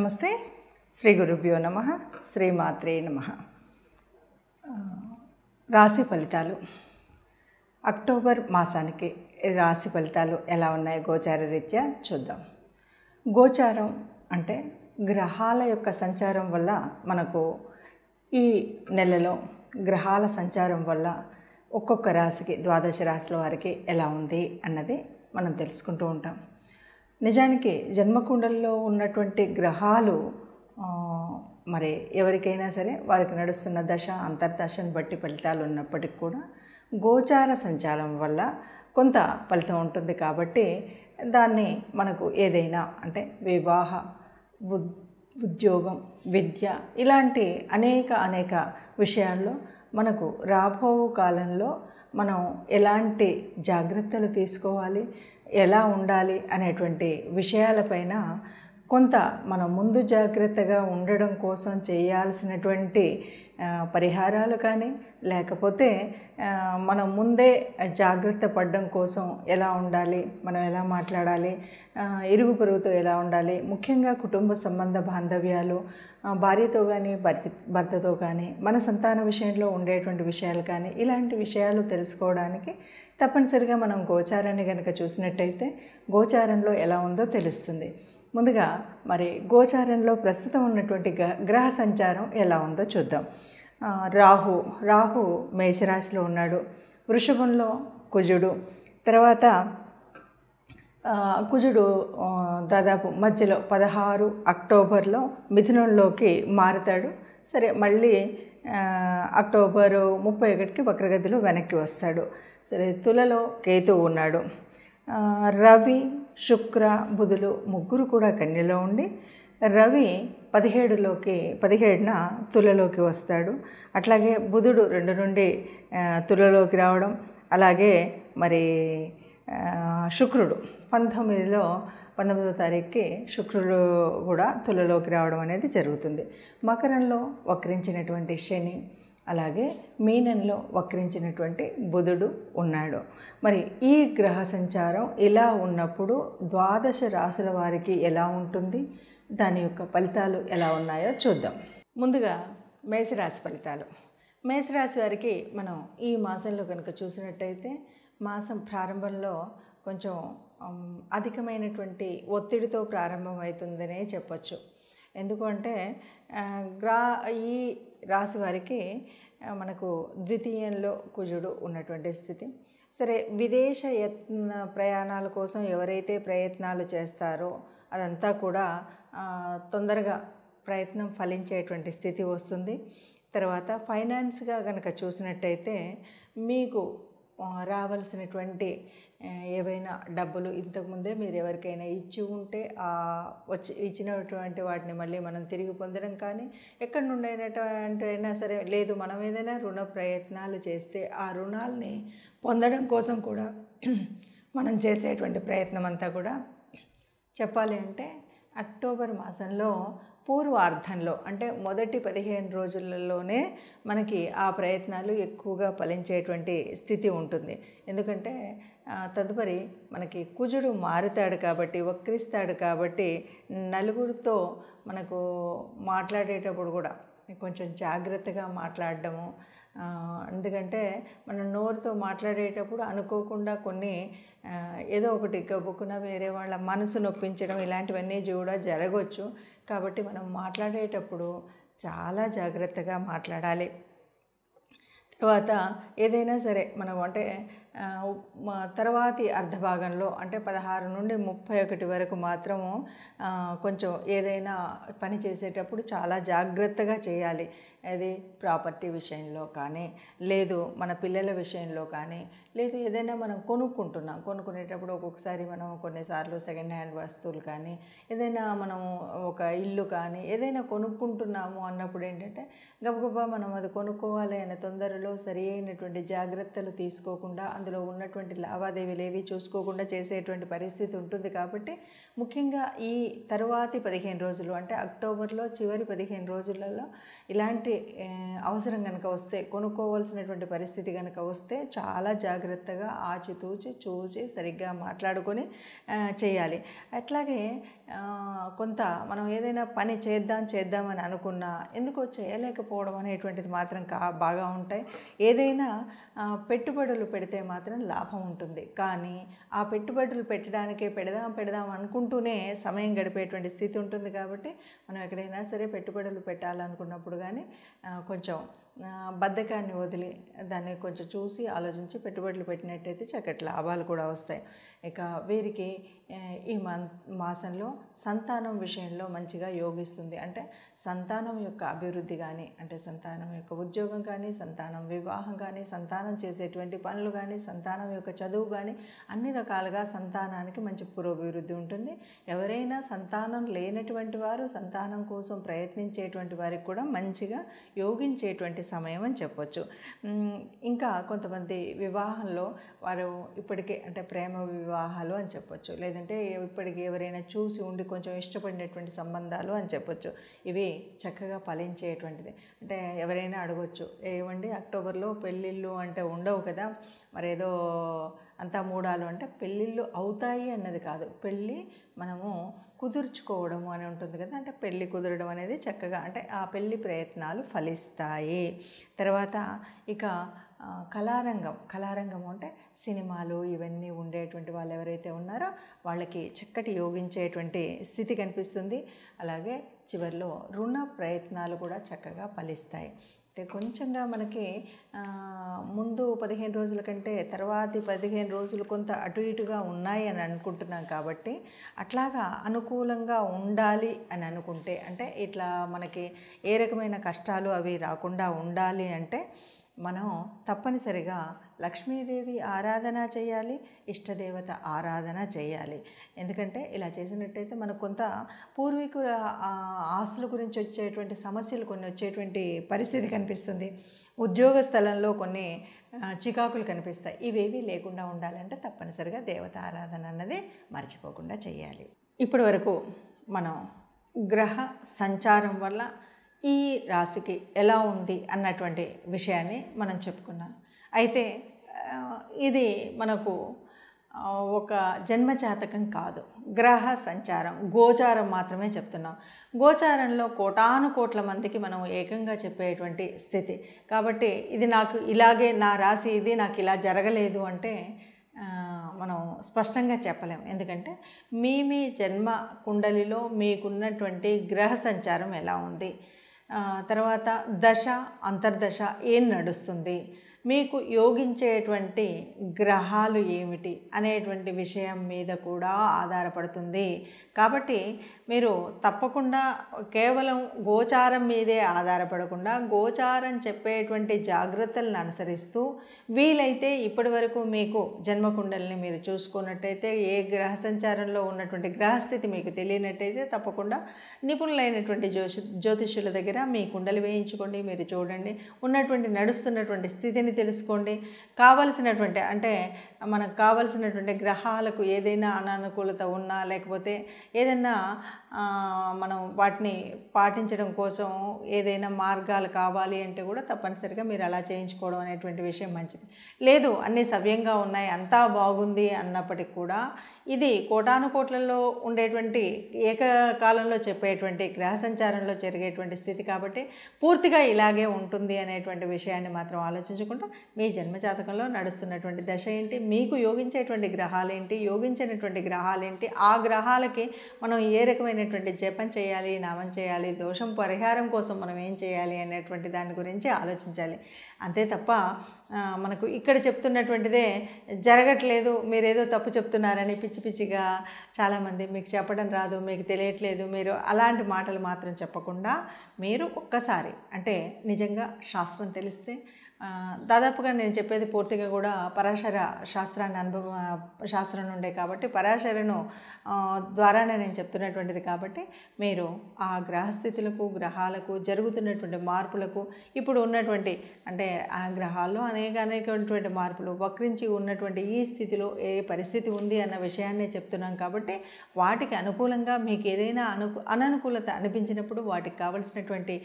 నమస్తే శ్రీ గురుభ్యో నమ శ్రీమాత్రే నమ రాశి ఫలితాలు అక్టోబర్ మాసానికి రాశి ఫలితాలు ఎలా ఉన్నాయో గోచార రీత్యా చూద్దాం గోచారం అంటే గ్రహాల యొక్క సంచారం వల్ల మనకు ఈ నెలలో గ్రహాల సంచారం వల్ల ఒక్కొక్క రాశికి ద్వాదశ రాశుల వారికి ఎలా ఉంది అన్నది మనం తెలుసుకుంటూ ఉంటాం నిజానికి జన్మకుండల్లో ఉన్నటువంటి గ్రహాలు మరి ఎవరికైనా సరే వారికి నడుస్తున్న దశ అంతర్దశను బట్టి ఫలితాలు ఉన్నప్పటికి కూడా గోచార సంచారం వల్ల కొంత ఫలితం ఉంటుంది కాబట్టి దాన్ని మనకు ఏదైనా అంటే వివాహ ఉద్యోగం విద్య ఇలాంటి అనేక అనేక విషయాల్లో మనకు రాబో కాలంలో మనం ఎలాంటి జాగ్రత్తలు తీసుకోవాలి ఎలా ఉండాలి అనేటువంటి విషయాలపైన కొంత మనం ముందు జాగ్రత్తగా ఉండడం కోసం చేయాల్సినటువంటి పరిహారాలు కానీ లేకపోతే మనం ముందే జాగ్రత్త పడడం కోసం ఎలా ఉండాలి మనం ఎలా మాట్లాడాలి ఇరుగు పొరుగుతో ఎలా ఉండాలి ముఖ్యంగా కుటుంబ సంబంధ బాంధవ్యాలు భార్యతో కానీ భర్తతో కానీ మన సంతాన విషయంలో ఉండేటువంటి విషయాలు కానీ ఇలాంటి విషయాలు తెలుసుకోవడానికి తప్పనిసరిగా మనం గోచారాన్ని కనుక చూసినట్టయితే గోచారంలో ఎలా ఉందో తెలుస్తుంది ముందుగా మరి గోచారంలో ప్రస్తుతం ఉన్నటువంటి గ్రహ సంచారం ఎలా ఉందో చూద్దాం రాహు రాహు మేషరాశిలో ఉన్నాడు వృషభంలో కుజుడు తర్వాత కుజుడు దాదాపు మధ్యలో పదహారు అక్టోబర్లో మిథునంలోకి మారుతాడు సరే మళ్ళీ అక్టోబరు ముప్పై ఒకటికి వక్రగతిలో వెనక్కి వస్తాడు సరే తులలో కేతు ఉన్నాడు రవి శుక్ర బుధులు ముగ్గురు కూడా కన్యలో ఉండి రవి పదిహేడులోకి పదిహేడున తులలోకి వస్తాడు అట్లాగే బుధుడు రెండు నుండి తులలోకి రావడం అలాగే మరి శుక్రుడు పంతొమ్మిదిలో పంతొమ్మిదో తారీఖుకి శుక్రుడు కూడా తులలోకి రావడం అనేది జరుగుతుంది మకరంలో వక్రించినటువంటి శని అలాగే మీనంలో వక్రించినటువంటి బుధుడు ఉన్నాడు మరి ఈ గ్రహ సంచారం ఇలా ఉన్నప్పుడు ద్వాదశ రాశుల వారికి ఎలా ఉంటుంది దాని యొక్క ఫలితాలు ఎలా ఉన్నాయో చూద్దాం ముందుగా మేషరాశి ఫలితాలు మేషరాశి వారికి మనం ఈ మాసంలో కనుక చూసినట్టయితే మాసం ప్రారంభంలో కొంచెం అధికమైనటువంటి ఒత్తిడితో ప్రారంభమవుతుందనే చెప్పచ్చు ఎందుకంటే గ్రా ఈ రాశి వారికి మనకు ద్వితీయంలో కుజుడు ఉన్నటువంటి స్థితి సరే విదేశ యత్న ప్రయాణాల కోసం ఎవరైతే ప్రయత్నాలు చేస్తారో అదంతా కూడా తొందరగా ప్రయత్నం ఫలించేటువంటి స్థితి వస్తుంది తర్వాత ఫైనాన్స్గా కనుక చూసినట్టయితే మీకు రావాల్సినటువంటి ఏవైనా డబ్బులు ఇంతకుముందే మీరు ఎవరికైనా ఇచ్చి ఉంటే వచ్చి ఇచ్చినటువంటి వాటిని మళ్ళీ మనం తిరిగి పొందడం కానీ ఎక్కడి నుండి అయినటువంటి అయినా సరే లేదు మనం ఏదైనా రుణ ప్రయత్నాలు చేస్తే ఆ రుణాల్ని పొందడం కోసం కూడా మనం చేసేటువంటి ప్రయత్నం అంతా కూడా చెప్పాలి అంటే అక్టోబర్ మాసంలో పూర్వార్థంలో అంటే మొదటి పదిహేను రోజులలోనే మనకి ఆ ప్రయత్నాలు ఎక్కువగా ఫలించేటువంటి స్థితి ఉంటుంది ఎందుకంటే తదుపరి మనకి కుజుడు మారుతాడు కాబట్టి వక్రిస్తాడు కాబట్టి నలుగురితో మనకు మాట్లాడేటప్పుడు కూడా కొంచెం జాగ్రత్తగా మాట్లాడము ఎందుకంటే మనం నోరుతో మాట్లాడేటప్పుడు అనుకోకుండా కొన్ని ఏదో ఒకటి గబ్బుకున్న వేరే వాళ్ళ మనసు నొప్పించడం ఇలాంటివన్నీ కూడా జరగవచ్చు కాబట్టి మనం మాట్లాడేటప్పుడు చాలా జాగ్రత్తగా మాట్లాడాలి తర్వాత ఏదైనా సరే మనం అంటే తర్వాతి అర్ధభాగంలో అంటే పదహారు నుండి ముప్పై ఒకటి వరకు మాత్రము కొంచెం ఏదైనా పని చేసేటప్పుడు చాలా జాగ్రత్తగా చేయాలి అది ప్రాపర్టీ విషయంలో కానీ లేదు మన పిల్లల విషయంలో కానీ లేదు ఏదైనా మనం కొనుక్కుంటున్నాం కొనుక్కునేటప్పుడు ఒక్కొక్కసారి మనం కొన్నిసార్లు సెకండ్ హ్యాండ్ వస్తువులు కానీ ఏదైనా మనం ఒక ఇల్లు కానీ ఏదైనా కొనుక్కుంటున్నాము అన్నప్పుడు ఏంటంటే గబగబా మనం అది కొనుక్కోవాలి అనే తొందరలో సరి అయినటువంటి జాగ్రత్తలు తీసుకోకుండా అందులో ఉన్నటువంటి లావాదేవీలు ఏవి చూసుకోకుండా చేసేటువంటి పరిస్థితి ఉంటుంది కాబట్టి ముఖ్యంగా ఈ తరువాతి పదిహేను రోజులు అంటే అక్టోబర్లో చివరి పదిహేను రోజులలో ఇలాంటి అలాంటి అవసరం కనుక వస్తే కొనుక్కోవాల్సినటువంటి పరిస్థితి కనుక వస్తే చాలా జాగ్రత్తగా ఆచితూచి చూసి సరిగ్గా మాట్లాడుకొని చేయాలి అట్లాగే కొంత మనం ఏదైనా పని చేద్దాం చేద్దామని అనుకున్నా ఎందుకో చేయలేకపోవడం అనేటువంటిది మాత్రం కా బాగా ఉంటాయి ఏదైనా పెట్టుబడులు పెడితే మాత్రం లాభం ఉంటుంది కానీ ఆ పెట్టుబడులు పెట్టడానికే పెడదాం పెడదాం అనుకుంటూనే సమయం గడిపేటువంటి స్థితి ఉంటుంది కాబట్టి మనం ఎక్కడైనా సరే పెట్టుబడులు పెట్టాలనుకున్నప్పుడు కానీ కొంచెం బద్ధకాన్ని వదిలి దాన్ని కొంచెం చూసి ఆలోచించి పెట్టుబడులు పెట్టినట్టయితే చక్కటి లాభాలు కూడా వస్తాయి ఇక వీరికి ఈ మాసంలో సంతానం విషయంలో మంచిగా యోగిస్తుంది అంటే సంతానం యొక్క అభివృద్ధి కానీ అంటే సంతానం యొక్క ఉద్యోగం కానీ సంతానం వివాహం కానీ సంతానం చేసేటువంటి పనులు కానీ సంతానం యొక్క చదువు కానీ అన్ని రకాలుగా సంతానానికి మంచి పురోభివృద్ధి ఉంటుంది ఎవరైనా సంతానం లేనటువంటి వారు సంతానం కోసం ప్రయత్నించేటువంటి వారికి కూడా మంచిగా యోగించేటువంటి సమయం అని చెప్పొచ్చు ఇంకా కొంతమంది వివాహంలో వారు ఇప్పటికే అంటే ప్రేమ వివాహాలు అని చెప్పొచ్చు లేదంటే ఇప్పటికి ఎవరైనా చూసి ఉండి కొంచెం ఇష్టపడినటువంటి సంబంధాలు అని చెప్పొచ్చు ఇవి చక్కగా ఫలించేటువంటిది అంటే ఎవరైనా అడగొచ్చు ఏమండి అక్టోబర్లో పెళ్ళిళ్ళు అంటే ఉండవు కదా మరేదో అంతా మూడాలు అంటే పెళ్ళిళ్ళు అవుతాయి అన్నది కాదు పెళ్ళి మనము కుదుర్చుకోవడం అని ఉంటుంది కదా అంటే పెళ్ళి కుదరడం అనేది చక్కగా అంటే ఆ పెళ్ళి ప్రయత్నాలు ఫలిస్తాయి తర్వాత ఇక కళారంగం కళారంగం అంటే సినిమాలు ఇవన్నీ ఉండేటువంటి వాళ్ళు ఎవరైతే ఉన్నారో వాళ్ళకి చక్కటి యోగించేటువంటి స్థితి కనిపిస్తుంది అలాగే చివరిలో రుణ ప్రయత్నాలు కూడా చక్కగా ఫలిస్తాయి అయితే కొంచెంగా మనకి ముందు పదిహేను రోజుల కంటే తర్వాతి పదిహేను రోజులు కొంత అటు ఇటుగా ఉన్నాయి అని అనుకుంటున్నాం కాబట్టి అట్లాగా అనుకూలంగా ఉండాలి అని అనుకుంటే అంటే ఇట్లా మనకి ఏ రకమైన కష్టాలు అవి రాకుండా ఉండాలి అంటే మనం తప్పనిసరిగా లక్ష్మీదేవి ఆరాధన చేయాలి ఇష్టదేవత ఆరాధన చేయాలి ఎందుకంటే ఇలా చేసినట్టయితే మనకు కొంత పూర్వీకుల ఆస్తుల గురించి వచ్చేటువంటి సమస్యలు కొన్ని వచ్చేటువంటి పరిస్థితి కనిపిస్తుంది ఉద్యోగ స్థలంలో కొన్ని చికాకులు కనిపిస్తాయి ఇవేవి లేకుండా ఉండాలంటే తప్పనిసరిగా దేవత ఆరాధన అన్నది మర్చిపోకుండా చేయాలి ఇప్పటి వరకు మనం గ్రహ సంచారం వల్ల ఈ రాశికి ఎలా ఉంది అన్నటువంటి విషయాన్ని మనం చెప్పుకున్నాం అయితే ఇది మనకు ఒక జన్మజాతకం కాదు గ్రహ సంచారం గోచారం మాత్రమే చెప్తున్నాం గోచారంలో కోటాను కోట్ల మందికి మనం ఏకంగా చెప్పేటువంటి స్థితి కాబట్టి ఇది నాకు ఇలాగే నా రాశి ఇది నాకు ఇలా జరగలేదు అంటే మనం స్పష్టంగా చెప్పలేం ఎందుకంటే మీ మీ జన్మ కుండలిలో మీకున్నటువంటి గ్రహ సంచారం ఎలా ఉంది తర్వాత దశ అంతర్దశ ఏం నడుస్తుంది మీకు యోగించేటువంటి గ్రహాలు ఏమిటి అనేటువంటి విషయం మీద కూడా ఆధారపడుతుంది కాబట్టి మీరు తప్పకుండా కేవలం గోచారం మీదే ఆధారపడకుండా గోచారం చెప్పేటువంటి జాగ్రత్తలను అనుసరిస్తూ వీలైతే ఇప్పటి వరకు మీకు జన్మకుండల్ని మీరు చూసుకున్నట్టయితే ఏ గ్రహ సంచారంలో ఉన్నటువంటి గ్రహస్థితి మీకు తెలియనట్టయితే తప్పకుండా నిపుణులైనటువంటి జ్యోషి జ్యోతిష్యుల దగ్గర మీ కుండలు వేయించుకోండి మీరు చూడండి ఉన్నటువంటి నడుస్తున్నటువంటి స్థితిని స్థితిని తెలుసుకోండి కావలసినటువంటి అంటే మనకు కావలసినటువంటి గ్రహాలకు ఏదైనా అనానుకూలత ఉన్నా లేకపోతే ఏదైనా మనం వాటిని పాటించడం కోసం ఏదైనా మార్గాలు కావాలి అంటే కూడా తప్పనిసరిగా మీరు అలా చేయించుకోవడం అనేటువంటి విషయం మంచిది లేదు అన్నీ సవ్యంగా ఉన్నాయి అంతా బాగుంది అన్నప్పటికీ కూడా ఇది కోటానుకోట్లలో ఉండేటువంటి ఏకకాలంలో చెప్పేటువంటి గ్రహ సంచారంలో జరిగేటువంటి స్థితి కాబట్టి పూర్తిగా ఇలాగే ఉంటుంది అనేటువంటి విషయాన్ని మాత్రం ఆలోచించుకుంటూ మీ జన్మజాతకంలో నడుస్తున్నటువంటి దశ ఏంటి మీకు యోగించేటువంటి గ్రహాలేంటి యోగించినటువంటి గ్రహాలేంటి ఆ గ్రహాలకి మనం ఏ రకమైన అనేటువంటి జపం చేయాలి నామం చేయాలి దోషం పరిహారం కోసం మనం ఏం చేయాలి అనేటువంటి దాని గురించి ఆలోచించాలి అంతే తప్ప మనకు ఇక్కడ చెప్తున్నటువంటిదే జరగట్లేదు మీరేదో తప్పు చెప్తున్నారని పిచ్చి పిచ్చిగా చాలామంది మీకు చెప్పడం రాదు మీకు తెలియట్లేదు మీరు అలాంటి మాటలు మాత్రం చెప్పకుండా మీరు ఒక్కసారి అంటే నిజంగా శాస్త్రం తెలిస్తే దాదాపుగా నేను చెప్పేది పూర్తిగా కూడా పరాశర శాస్త్రాన్ని అనుభవ శాస్త్రం నుండే కాబట్టి పరాశరను ద్వారానే నేను చెప్తున్నటువంటిది కాబట్టి మీరు ఆ గ్రహస్థితులకు గ్రహాలకు జరుగుతున్నటువంటి మార్పులకు ఇప్పుడు ఉన్నటువంటి అంటే ఆ గ్రహాల్లో అనేక అనేకటువంటి మార్పులు వక్రించి ఉన్నటువంటి ఈ స్థితిలో ఏ పరిస్థితి ఉంది అన్న విషయాన్నే చెప్తున్నాం కాబట్టి వాటికి అనుకూలంగా మీకు ఏదైనా అను అననుకూలత అనిపించినప్పుడు వాటికి కావలసినటువంటి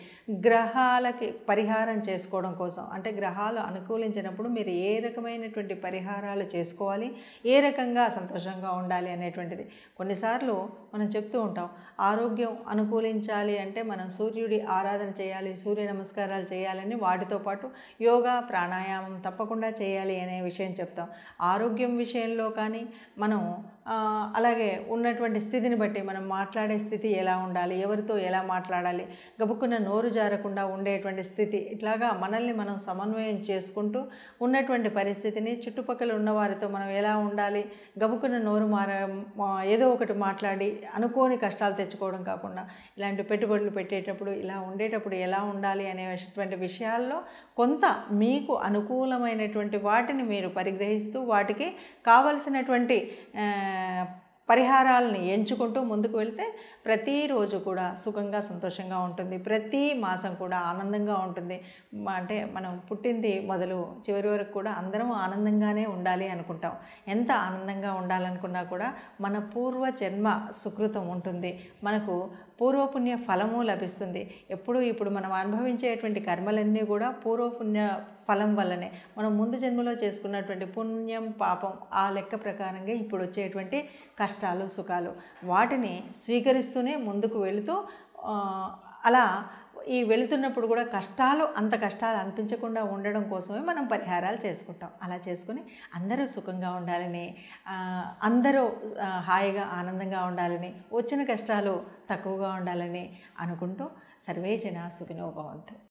గ్రహాలకి పరిహారం చేసుకోవడం కోసం అంటే గ్రహాలు అనుకూలించినప్పుడు మీరు ఏ రకమైనటువంటి పరిహారాలు చేసుకోవాలి ఏ రకంగా సంతోషంగా ఉండాలి అనేటువంటిది కొన్నిసార్లు మనం చెప్తూ ఉంటాం ఆరోగ్యం అనుకూలించాలి అంటే మనం సూర్యుడి ఆరాధన చేయాలి సూర్య నమస్కారాలు చేయాలని వాటితో పాటు యోగా ప్రాణాయామం తప్పకుండా చేయాలి అనే విషయం చెప్తాం ఆరోగ్యం విషయంలో కానీ మనం అలాగే ఉన్నటువంటి స్థితిని బట్టి మనం మాట్లాడే స్థితి ఎలా ఉండాలి ఎవరితో ఎలా మాట్లాడాలి గబుక్కున్న నోరు జారకుండా ఉండేటువంటి స్థితి ఇట్లాగా మనల్ని మనం సమన్వయం చేసుకుంటూ ఉన్నటువంటి పరిస్థితిని చుట్టుపక్కల ఉన్నవారితో మనం ఎలా ఉండాలి గబుక్కున్న నోరు మార ఏదో ఒకటి మాట్లాడి అనుకోని కష్టాలు తెచ్చుకోవడం కాకుండా ఇలాంటి పెట్టుబడులు పెట్టేటప్పుడు ఇలా ఉండేటప్పుడు ఎలా ఉండాలి అనేటువంటి విషయాల్లో కొంత మీకు అనుకూలమైనటువంటి వాటిని మీరు పరిగ్రహిస్తూ వాటికి కావలసినటువంటి పరిహారాలని ఎంచుకుంటూ ముందుకు వెళ్తే ప్రతిరోజు కూడా సుఖంగా సంతోషంగా ఉంటుంది ప్రతి మాసం కూడా ఆనందంగా ఉంటుంది అంటే మనం పుట్టింది మొదలు చివరి వరకు కూడా అందరం ఆనందంగానే ఉండాలి అనుకుంటాం ఎంత ఆనందంగా ఉండాలనుకున్నా కూడా మన పూర్వ జన్మ సుకృతం ఉంటుంది మనకు పూర్వపుణ్య ఫలము లభిస్తుంది ఎప్పుడు ఇప్పుడు మనం అనుభవించేటువంటి కర్మలన్నీ కూడా పూర్వపుణ్య ఫలం వల్లనే మనం ముందు జన్మలో చేసుకున్నటువంటి పుణ్యం పాపం ఆ లెక్క ప్రకారంగా ఇప్పుడు వచ్చేటువంటి కష్టాలు సుఖాలు వాటిని స్వీకరిస్తూనే ముందుకు వెళుతూ అలా ఈ వెళుతున్నప్పుడు కూడా కష్టాలు అంత కష్టాలు అనిపించకుండా ఉండడం కోసమే మనం పరిహారాలు చేసుకుంటాం అలా చేసుకుని అందరూ సుఖంగా ఉండాలని అందరూ హాయిగా ఆనందంగా ఉండాలని వచ్చిన కష్టాలు తక్కువగా ఉండాలని అనుకుంటూ సర్వే జన సుఖినోభవంతు